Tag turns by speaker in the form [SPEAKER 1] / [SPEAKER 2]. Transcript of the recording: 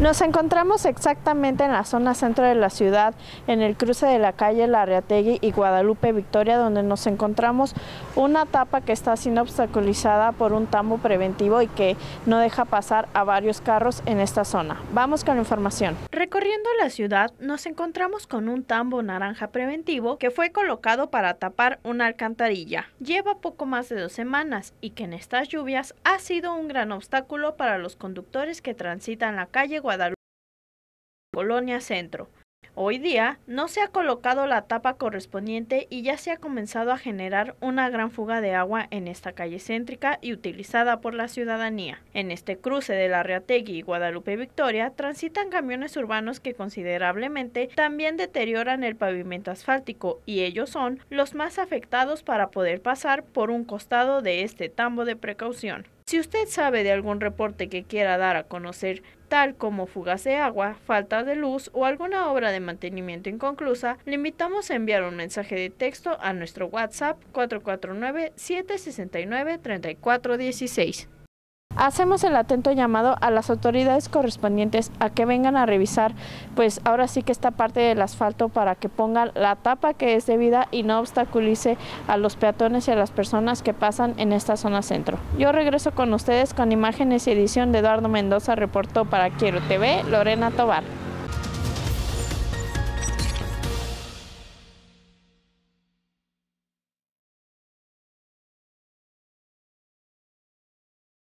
[SPEAKER 1] Nos encontramos exactamente en la zona centro de la ciudad, en el cruce de la calle Reategui y Guadalupe Victoria, donde nos encontramos una tapa que está siendo obstaculizada por un tambo preventivo y que no deja pasar a varios carros en esta zona. Vamos con la información. Recorriendo la ciudad, nos encontramos con un tambo naranja preventivo que fue colocado para tapar una alcantarilla. Lleva poco más de dos semanas y que en estas lluvias ha sido un gran obstáculo para los conductores que transitan la calle Guadalupe Colonia Centro. Hoy día no se ha colocado la tapa correspondiente y ya se ha comenzado a generar una gran fuga de agua en esta calle céntrica y utilizada por la ciudadanía. En este cruce de la Reategui y Guadalupe Victoria transitan camiones urbanos que considerablemente también deterioran el pavimento asfáltico y ellos son los más afectados para poder pasar por un costado de este tambo de precaución. Si usted sabe de algún reporte que quiera dar a conocer, tal como fugas de agua, falta de luz o alguna obra de mantenimiento inconclusa, le invitamos a enviar un mensaje de texto a nuestro WhatsApp 449-769-3416 hacemos el atento llamado a las autoridades correspondientes a que vengan a revisar, pues ahora sí que esta parte del asfalto para que pongan la tapa que es debida y no obstaculice a los peatones y a las personas que pasan en esta zona centro. Yo regreso con ustedes con imágenes y edición de Eduardo Mendoza, reportó para Quiero TV, Lorena Tobar.